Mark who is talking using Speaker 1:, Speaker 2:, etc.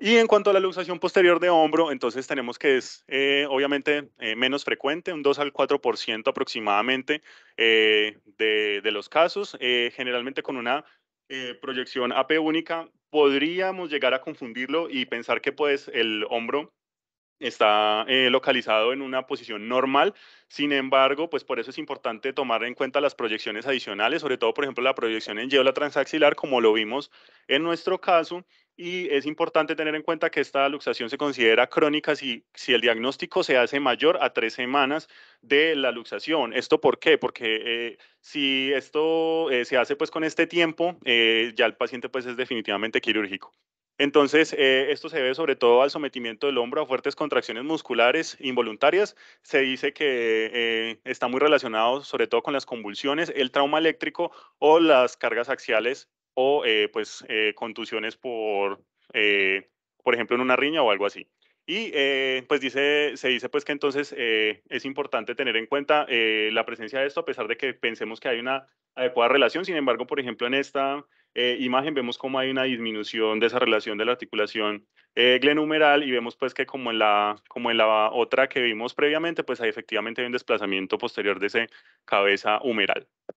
Speaker 1: Y en cuanto a la luxación posterior de hombro, entonces tenemos que es eh, obviamente eh, menos frecuente, un 2 al 4% aproximadamente eh, de, de, los casos. generalmente con una proyección AP única podríamos llegar a confundirlo y pensar que pues el hombro está eh, localizado en una posición normal. Sin embargo, pues por eso es importante tomar en cuenta las proyecciones adicionales, sobre todo, por ejemplo, la proyección en yeola transaxilar, como lo vimos en nuestro caso. Y es importante tener en cuenta que esta luxación se considera crónica si, si el diagnóstico se hace mayor a tres semanas de la luxación. ¿Esto por qué? Porque eh, si esto eh, se hace pues con este tiempo, ya el paciente pues es definitivamente quirúrgico. Entonces, eh, esto se debe sobre todo al sometimiento del hombro a fuertes contracciones musculares involuntarias. Se dice que eh, está muy relacionado sobre todo con las convulsiones, el trauma eléctrico o las cargas axiales o eh, pues contusiones por, por ejemplo, en una riña o algo así. Y pues dice, se dice pues que entonces es importante tener en cuenta la presencia de esto a pesar de que pensemos que hay una adecuada relación. Sin embargo, por ejemplo, en esta eh, imagen vemos cómo hay una disminución de esa relación de la articulación eh, glenumeral y vemos pues que como en, la, como en la otra que vimos previamente, pues hay efectivamente hay un desplazamiento posterior de ese cabeza humeral.